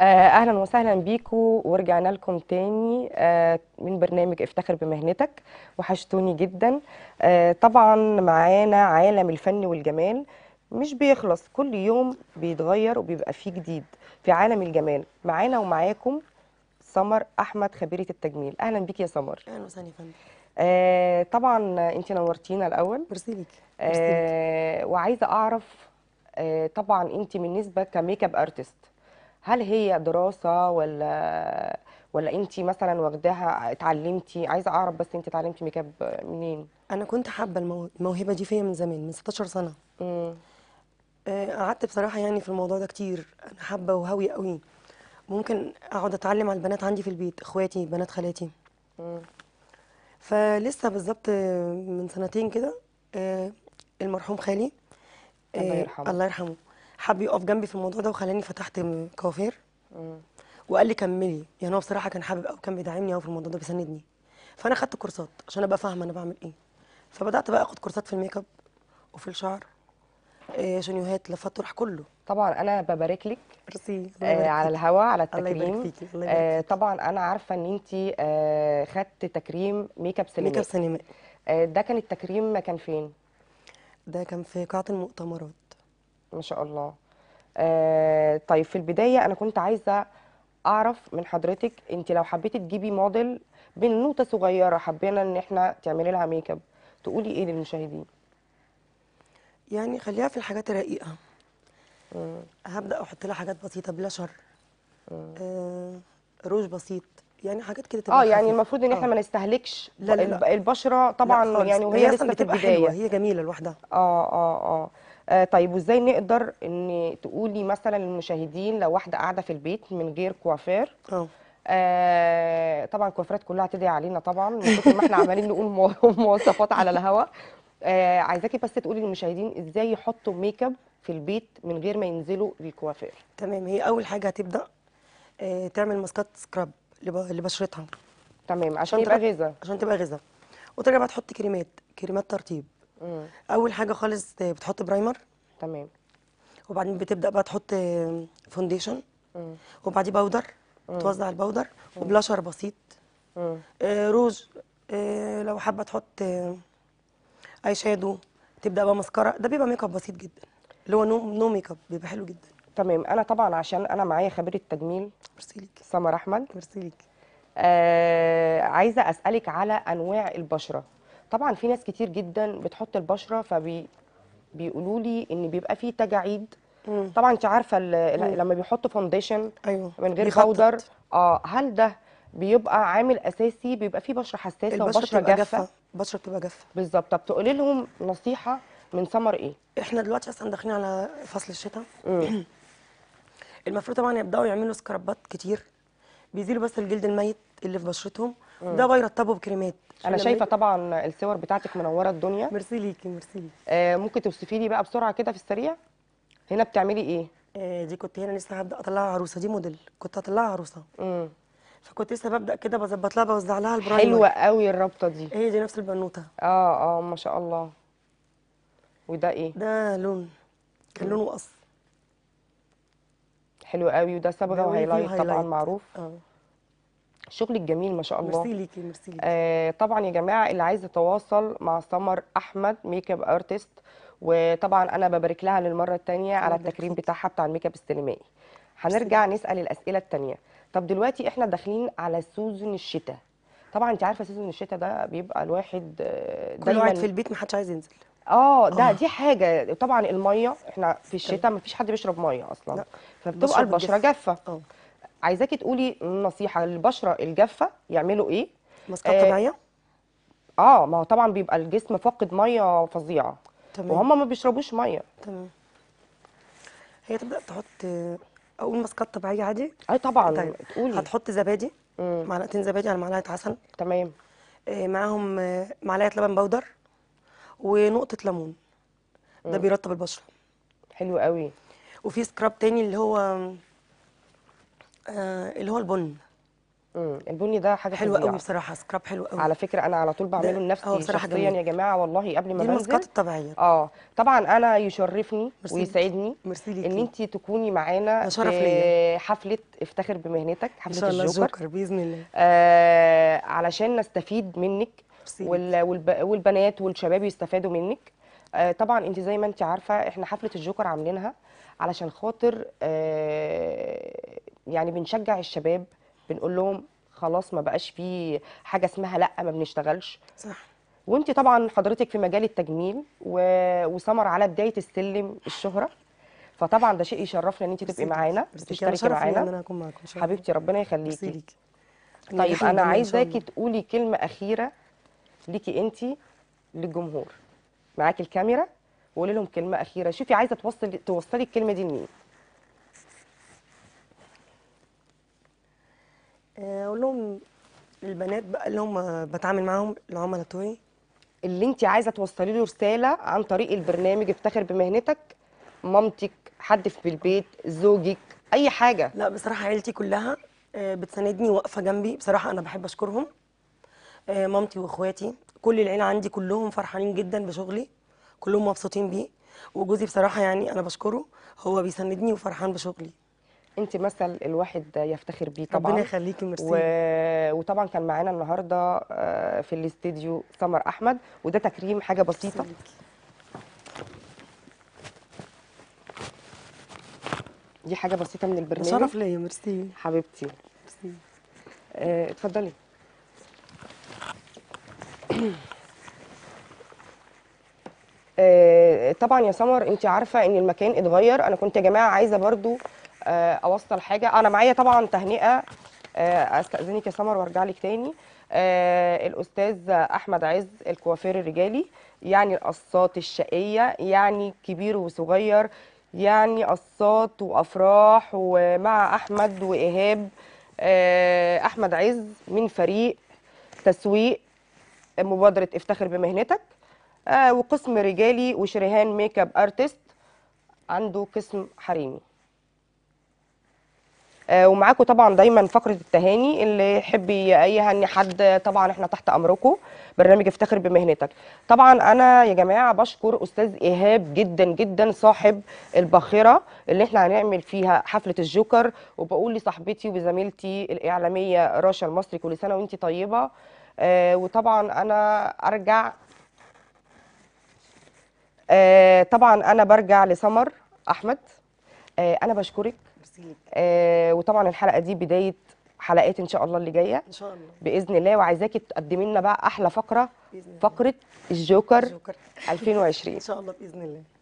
آه، اهلا وسهلا بيكم ورجعنا لكم تاني آه، من برنامج افتخر بمهنتك وحشتوني جدا آه، طبعا معانا عالم الفن والجمال مش بيخلص كل يوم بيتغير وبيبقى فيه جديد في عالم الجمال معانا ومعاكم سمر احمد خبيره التجميل اهلا بيك يا سمر اهلا وسهلا يا فندم طبعا انت نورتينا الاول ميرسي ليك وعايزه اعرف طبعا انت بالنسبه كميك اب ارتست هل هي دراسه ولا ولا انت مثلا واخداها اتعلمتي عايزه اعرف بس انت اتعلمتي ميك اب منين انا كنت حابه الموهبه دي فيا من زمان من 16 سنه امم قعدت بصراحه يعني في الموضوع ده كتير انا حابه وهاويه قوي ممكن اقعد اتعلم على البنات عندي في البيت اخواتي بنات خالاتي امم فلسه بالظبط من سنتين كده آه، المرحوم خالي الله آه، يرحمه الله يرحمه حب يقف جنبي في الموضوع ده وخلاني فتحت كوافير وقال لي كملي يعني هو بصراحه كان حابب قوي كان بيدعمني قوي في الموضوع ده بيساندني فانا خدت كورسات عشان ابقى فاهمه انا بعمل ايه فبدات بقى اخد كورسات في الميك اب وفي الشعر إيه شنيوهات لفات طرح كله طبعا انا ببارك لك ميرسي آه على الهوا على التكريم الله يبارك فيكي الله يبارك آه طبعا انا عارفه ان انت آه خدت تكريم ميك اب سينمائي ميك اب سينمائي آه، ده كان التكريم كان فين ده كان في قاعه المؤتمرات ما شاء الله آه طيب في البدايه انا كنت عايزه اعرف من حضرتك انت لو حبيتي تجيبي موديل بنوته صغيره حبينا ان احنا تعملي لها ميك اب تقولي ايه للمشاهدين يعني خليها في الحاجات الرقيقه هبدا احط لها حاجات بسيطه بلا شر آه روج بسيط يعني حاجات كده تبقى اه يعني المفروض ان احنا آه. ما نستهلكش لا لا لا. البشره طبعا لا يعني وهي لسه بتبقى البدايه هي جميله لوحدها اه اه اه آه، طيب وازاي نقدر ان تقولي مثلا للمشاهدين لو واحده قاعده في البيت من غير كوافير آه, آه، طبعا الكوافيرات كلها تدعي علينا طبعا من ما احنا عمالين نقول مواصفات على الهواء آه عايزاكي بس تقولي للمشاهدين ازاي يحطوا ميك اب في البيت من غير ما ينزلوا للكوافير تمام هي اول حاجه هتبدا آه تعمل ماسكات سكراب لبشرتها تمام عشان, عشان تبقى غذاء عشان تبقى غذاء وترجع بقى تحط كريمات كريمات ترطيب مم. اول حاجه خالص بتحط برايمر تمام وبعدين بتبدا بقى تحط فونديشن وبعدين باودر توزع الباودر وبلاشر بسيط آه روج آه لو حابه تحط آه اي شادو تبدا بقى مسكره ده بيبقى ميك اب بسيط جدا اللي هو نو نو ميك اب بيبقى حلو جدا تمام انا طبعا عشان انا معايا خبيره تجميل ميرسي ليك سمر احمد ميرسي ليك آه عايزه اسالك على انواع البشره طبعا في ناس كتير جدا بتحط البشره فبي لي ان بيبقى فيه تجاعيد طبعا انت عارفه لما بيحطوا فاونديشن أيوه. من غير باودر اه هل ده بيبقى عامل اساسي بيبقى فيه بشره حساسه وبشره جافه البشره بتبقى جافه بالظبط طب تقولي لهم نصيحه من سمر ايه احنا دلوقتي اصلا داخلين على فصل الشتاء المفروض طبعا يبداوا يعملوا سكرابات كتير بيزيلوا بس الجلد الميت اللي في بشرتهم ده بيرطبه بكريمات انا شايفه طبعا الصور بتاعتك منوره الدنيا ميرسي ليكي ميرسي ليكي آه ممكن توصفي لي بقى بسرعه كده في السريع هنا بتعملي ايه آه دي كنت هنا لسه هبدا اطلعها عروسه دي موديل كنت هطلعها عروسه امم فكنت لسه ببدا كده بظبط لها بوزع لها البرايمر حلوه قوي الرابطه دي هي دي نفس البنوته اه اه ما شاء الله وده ايه ده لون كان لونه قص حلو قوي وده صبغه وهايلايت طبعا معروف اه شغلك جميل ما شاء الله ميرسي ليكي ميرسي ليكي آه طبعا يا جماعه اللي عايز يتواصل مع سمر احمد ميك اب ارتست وطبعا انا ببارك لها للمره الثانيه على التكريم بتاعها بتاع الميك اب السينمائي هنرجع نسال الاسئله الثانيه طب دلوقتي احنا داخلين على سوزن الشتاء طبعا انت عارفه سيزون الشتاء ده بيبقى الواحد آه، دايما كل واحد في البيت ما حدش عايز ينزل اه ده أوه. دي حاجه طبعا الميه احنا في الشتاء ما فيش حد بيشرب ميه اصلا لا. فبتبقى البشره جافه آه. عايزاكي تقولي نصيحه للبشره الجافه يعملوا ايه ماسكات آه، طبيعيه آه, ما هو طبعا بيبقى الجسم فاقد ميه فظيعه تمام وهم ما بيشربوش ميه تمام هي تبدا تحط اقول ماسكات طبيعيه عادي اي طبعا تقولي طيب. هتحط زبادي مم. معلقتين زبادي على معلقه عسل تمام آه معاهم آه، معلقه لبن بودر ونقطه ليمون ده بيرطب البشره حلو قوي وفي سكراب تاني اللي هو آه اللي هو البن امم البني ده حاجه حلوه قوي بصراحه سكراب حلو قوي على فكره انا على طول بعمله لنفسي شخصيا جميل. يا جماعه والله قبل ما دي المسكات الطبيعيه اه طبعا انا يشرفني مرسي ويسعدني مرسي ان انت تكوني معانا في حفله افتخر بمهنتك حفله ان شاء الله الجوكر باذن الله آه علشان نستفيد منك وال والب والبنات والشباب يستفادوا منك آه طبعا انت زي ما انت عارفه احنا حفله الجوكر عاملينها علشان خاطر آه يعني بنشجع الشباب بنقول لهم خلاص ما بقاش فيه حاجه اسمها لا ما بنشتغلش صح وانت طبعا حضرتك في مجال التجميل و... وسمر على بدايه السلم الشهره فطبعا ده شيء يشرفنا ان انت تبقي معانا تشتركي معانا ان انا اكون معاكم حبيبتي ربنا يخليكي طيب انا عايزاكي تقولي كلمه اخيره ليكي انت للجمهور معاكي الكاميرا وقولي لهم كلمه اخيره شوفي عايزه توصلي توصلي الكلمه دي لمين آه، اقول لهم البنات بقى اللي هم بتعامل معاهم العملاء بتوعي اللي انت عايزه توصلي له رساله عن طريق البرنامج افتخر بمهنتك مامتك حد في البيت زوجك اي حاجه لا بصراحه عيلتي كلها آه، بتساندني واقفه جنبي بصراحه انا بحب اشكرهم آه، مامتي واخواتي كل العيله عندي كلهم فرحانين جدا بشغلي كلهم مبسوطين بيه وجوزي بصراحه يعني انا بشكره هو بيساندني وفرحان بشغلي انت مثل الواحد يفتخر بيه طبعا ربنا يخليكي ميرسي و... وطبعا كان معانا النهارده آه، في الاستديو سمر احمد وده تكريم حاجه بسيطه دي حاجه بسيطه من البرنامج شرف ليا ميرسي حبيبتي ميرسي آه، اتفضلي آه، طبعا يا سمر انت عارفه ان المكان اتغير انا كنت يا جماعه عايزه برضو آه، اوصل حاجه انا معايا طبعا تهنئه آه، استاذنك يا سمر وارجع لك تاني آه، الاستاذ احمد عز الكوافير الرجالي يعني القصات الشقيه يعني كبير وصغير يعني قصات وافراح ومع احمد وايهاب احمد عز من فريق تسويق مبادره افتخر بمهنتك وقسم رجالي وشريهان ميك اب ارتست عنده قسم حريمي آه، ومعاكم طبعا دايما فقره التهاني اللي يحب يهني حد طبعا احنا تحت امركم برنامج افتخر بمهنتك طبعا انا يا جماعه بشكر استاذ ايهاب جدا جدا صاحب الباخره اللي احنا هنعمل فيها حفله الجوكر وبقول لصاحبتي وزميلتي الاعلاميه رشا المصري كل سنه وانت طيبه آه، وطبعا انا ارجع آه، طبعا انا برجع لسمر احمد انا بشكرك تفاصيلك آه وطبعا الحلقه دي بدايه حلقات ان شاء الله اللي جايه ان شاء الله باذن الله وعايزاكي تقدمي لنا بقى احلى فقره فقره الجوكر, الجوكر 2020 ان شاء الله باذن الله